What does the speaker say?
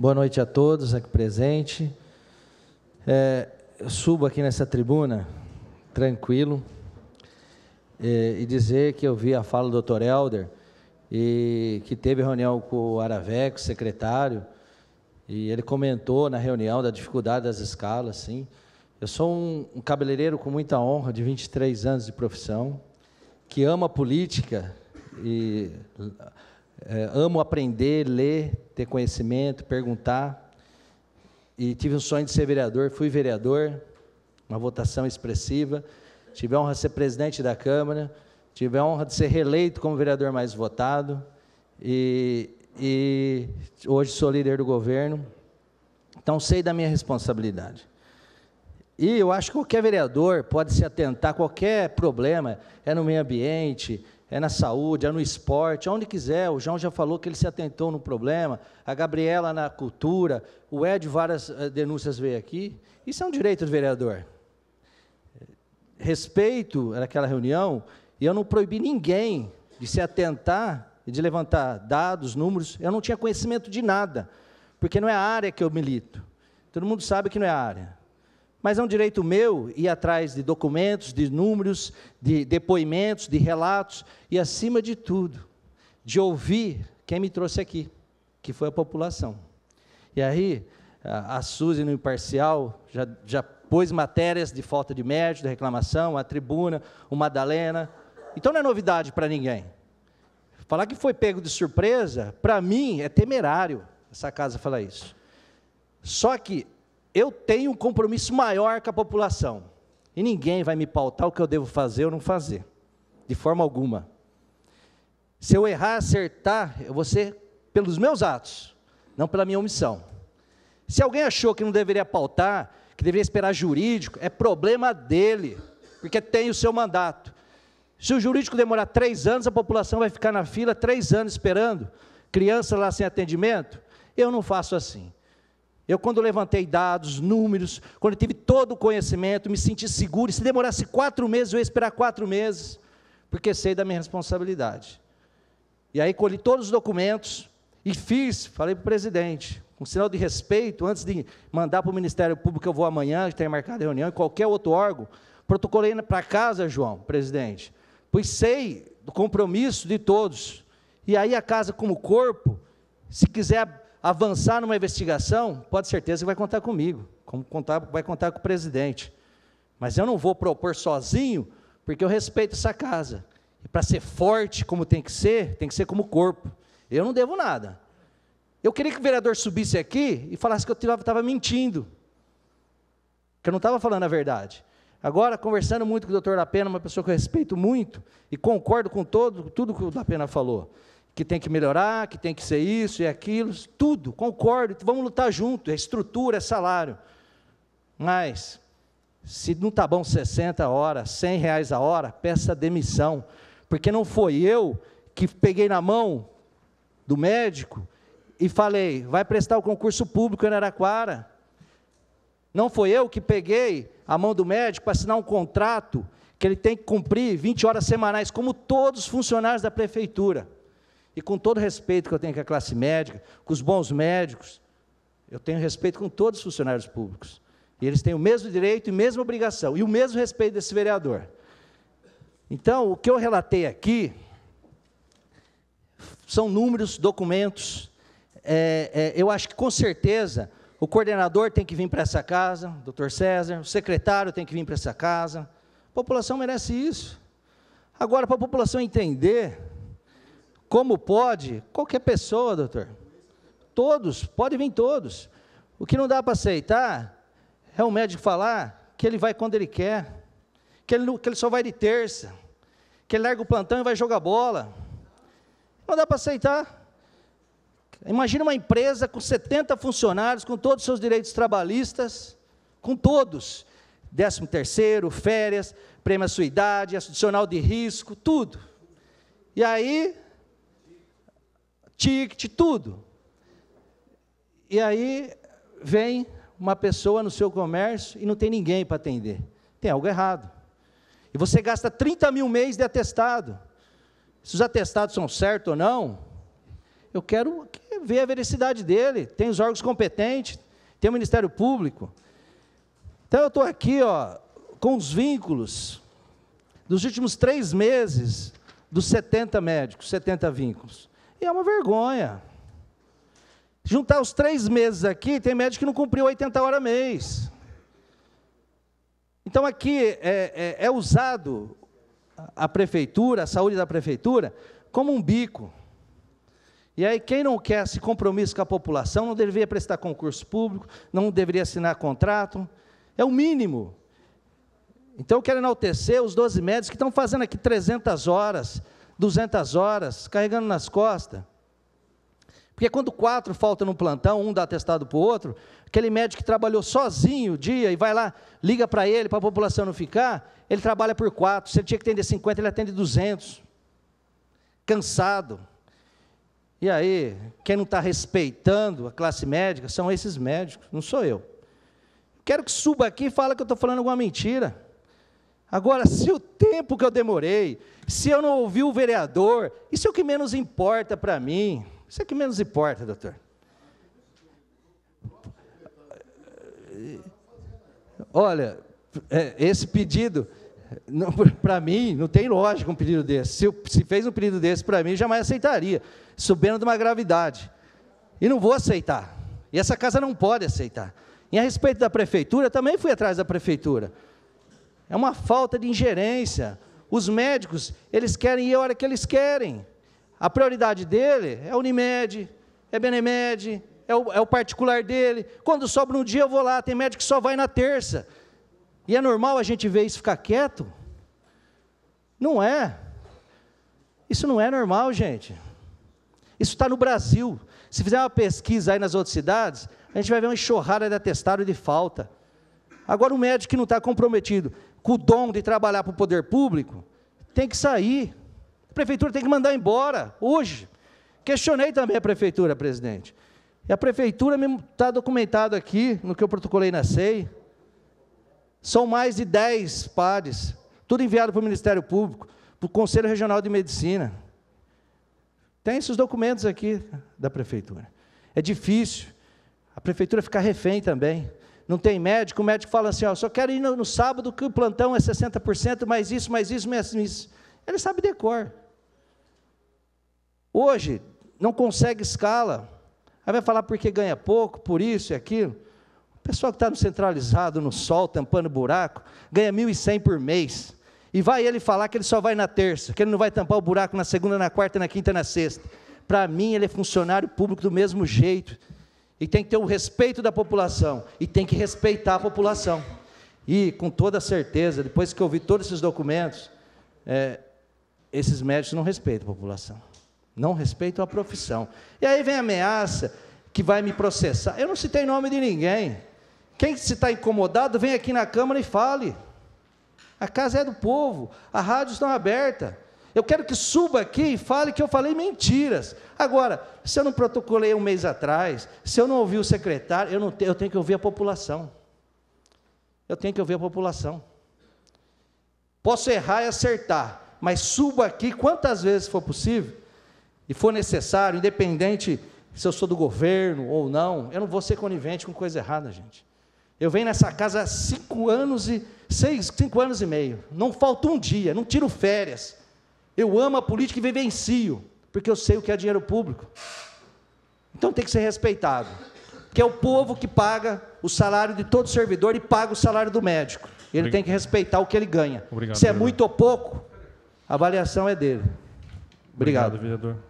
Boa noite a todos aqui presente. É, eu subo aqui nessa tribuna, tranquilo, é, e dizer que eu vi a fala do Dr. Helder e que teve reunião com o Aravex, secretário, e ele comentou na reunião da dificuldade das escalas, sim. Eu sou um, um cabeleireiro com muita honra, de 23 anos de profissão, que ama política e é, amo aprender, ler, ter conhecimento, perguntar. E tive um sonho de ser vereador, fui vereador, uma votação expressiva. Tive a honra de ser presidente da Câmara, tive a honra de ser reeleito como vereador mais votado. E, e hoje sou líder do governo. Então sei da minha responsabilidade. E eu acho que qualquer vereador pode se atentar a qualquer problema, é no meio ambiente, é na saúde, é no esporte, onde quiser. O João já falou que ele se atentou no problema, a Gabriela na cultura, o Ed, várias eh, denúncias veio aqui. Isso é um direito do vereador. Respeito naquela reunião, e eu não proibi ninguém de se atentar e de levantar dados, números. Eu não tinha conhecimento de nada, porque não é a área que eu milito. Todo mundo sabe que não é a área. Mas é um direito meu ir atrás de documentos, de números, de depoimentos, de relatos e, acima de tudo, de ouvir quem me trouxe aqui, que foi a população. E aí, a Suzy, no Imparcial, já, já pôs matérias de falta de médico, de reclamação, a Tribuna, o Madalena. Então não é novidade para ninguém. Falar que foi pego de surpresa, para mim, é temerário essa casa falar isso. Só que eu tenho um compromisso maior com a população. E ninguém vai me pautar o que eu devo fazer ou não fazer, de forma alguma. Se eu errar, acertar, eu vou ser pelos meus atos, não pela minha omissão. Se alguém achou que não deveria pautar, que deveria esperar jurídico, é problema dele, porque tem o seu mandato. Se o jurídico demorar três anos, a população vai ficar na fila três anos esperando, criança lá sem atendimento. Eu não faço assim. Eu, quando levantei dados, números, quando tive todo o conhecimento, me senti seguro. E se demorasse quatro meses, eu ia esperar quatro meses, porque sei da minha responsabilidade. E aí colhi todos os documentos e fiz, falei para o presidente, um sinal de respeito, antes de mandar para o Ministério Público, eu vou amanhã, que tem a reunião, e qualquer outro órgão, protocolei para casa, João, presidente, pois sei do compromisso de todos. E aí a casa, como corpo, se quiser avançar numa investigação, pode certeza que vai contar comigo, como contar, vai contar com o presidente. Mas eu não vou propor sozinho, porque eu respeito essa casa. E para ser forte como tem que ser, tem que ser como corpo. Eu não devo nada. Eu queria que o vereador subisse aqui e falasse que eu estava mentindo, que eu não estava falando a verdade. Agora, conversando muito com o doutor Lapena, uma pessoa que eu respeito muito e concordo com todo, tudo que o Lapena falou, que tem que melhorar, que tem que ser isso e aquilo, tudo, concordo, vamos lutar junto, é estrutura, é salário. Mas, se não está bom 60 horas, 100 reais a hora, peça demissão, porque não foi eu que peguei na mão do médico e falei, vai prestar o concurso público em Araraquara. Não foi eu que peguei a mão do médico para assinar um contrato que ele tem que cumprir 20 horas semanais, como todos os funcionários da prefeitura e com todo o respeito que eu tenho com a classe médica, com os bons médicos, eu tenho respeito com todos os funcionários públicos. E eles têm o mesmo direito e a mesma obrigação, e o mesmo respeito desse vereador. Então, o que eu relatei aqui são números, documentos. É, é, eu acho que, com certeza, o coordenador tem que vir para essa casa, doutor César, o secretário tem que vir para essa casa. A população merece isso. Agora, para a população entender, como pode? Qualquer pessoa, doutor. Todos, pode vir todos. O que não dá para aceitar é o médico falar que ele vai quando ele quer, que ele, que ele só vai de terça, que ele larga o plantão e vai jogar bola. Não dá para aceitar. Imagina uma empresa com 70 funcionários, com todos os seus direitos trabalhistas, com todos. 13 terceiro, férias, prêmio à sua idade, adicional de risco, tudo. E aí, ticket, tudo. E aí vem uma pessoa no seu comércio e não tem ninguém para atender. Tem algo errado. E você gasta 30 mil mês de atestado. Se os atestados são certos ou não, eu quero ver a veracidade dele. Tem os órgãos competentes, tem o Ministério Público. Então eu estou aqui ó, com os vínculos dos últimos três meses dos 70 médicos, 70 vínculos. E é uma vergonha. Juntar os três meses aqui, tem médico que não cumpriu 80 horas mês. Então aqui é, é, é usado a prefeitura, a saúde da prefeitura, como um bico. E aí, quem não quer esse compromisso com a população, não deveria prestar concurso público, não deveria assinar contrato, é o mínimo. Então, eu quero enaltecer os 12 médicos que estão fazendo aqui 300 horas, 200 horas, carregando nas costas. Porque quando quatro faltam no plantão, um dá atestado para o outro, aquele médico que trabalhou sozinho o dia e vai lá, liga para ele, para a população não ficar, ele trabalha por quatro. Se ele tinha que atender 50, ele atende 200. Cansado. E aí, quem não está respeitando a classe médica são esses médicos, não sou eu. Quero que suba aqui e fale que eu estou falando alguma mentira. Agora, se o tempo que eu demorei, se eu não ouvi o vereador, isso é o que menos importa para mim. Isso é o que menos importa, doutor. Olha, é, esse pedido, para mim, não tem lógica um pedido desse. Se, se fez um pedido desse para mim, jamais aceitaria, subindo de uma gravidade. E não vou aceitar. E essa casa não pode aceitar. E a respeito da prefeitura, também fui atrás da prefeitura. É uma falta de ingerência. Os médicos, eles querem ir a hora que eles querem. A prioridade dele é Unimed, é Benemed, é o, é o particular dele. Quando sobra um dia, eu vou lá. Tem médico que só vai na terça. E é normal a gente ver isso ficar quieto? Não é. Isso não é normal, gente. Isso está no Brasil. Se fizer uma pesquisa aí nas outras cidades, a gente vai ver uma enxurrada de atestado de falta. Agora, o médico que não está comprometido com o dom de trabalhar para o poder público, tem que sair. A prefeitura tem que mandar embora, hoje. Questionei também a prefeitura, presidente. E a prefeitura está documentado aqui, no que eu protocolei na SEI. São mais de 10 pares, tudo enviado para o Ministério Público, para o Conselho Regional de Medicina. Tem esses documentos aqui da prefeitura. É difícil. A prefeitura fica refém também não tem médico, o médico fala assim, ó, só quero ir no, no sábado que o plantão é 60%, mais isso, mais isso, mais isso. Ele sabe decor. Hoje, não consegue escala. Aí vai falar porque ganha pouco, por isso e aquilo. O pessoal que está no centralizado, no sol, tampando buraco, ganha 1.100 por mês. E vai ele falar que ele só vai na terça, que ele não vai tampar o buraco na segunda, na quarta, na quinta, na sexta. Para mim, ele é funcionário público do mesmo jeito e tem que ter o respeito da população, e tem que respeitar a população. E, com toda certeza, depois que eu vi todos esses documentos, é, esses médicos não respeitam a população, não respeitam a profissão. E aí vem a ameaça que vai me processar. Eu não citei nome de ninguém. Quem se está incomodado, vem aqui na Câmara e fale. A casa é do povo, a rádio está aberta. Eu quero que suba aqui e fale que eu falei mentiras. Agora, se eu não protocolei um mês atrás, se eu não ouvi o secretário, eu, não te, eu tenho que ouvir a população. Eu tenho que ouvir a população. Posso errar e acertar, mas suba aqui quantas vezes for possível e for necessário, independente se eu sou do governo ou não, eu não vou ser conivente com coisa errada, gente. Eu venho nessa casa há cinco anos e seis, cinco anos e meio. Não falta um dia, não tiro férias. Eu amo a política e vivencio, porque eu sei o que é dinheiro público. Então tem que ser respeitado. porque é o povo que paga o salário de todo servidor e paga o salário do médico. Ele Obrigado. tem que respeitar o que ele ganha. Obrigado, Se é vereador. muito ou pouco, a avaliação é dele. Obrigado, Obrigado vereador.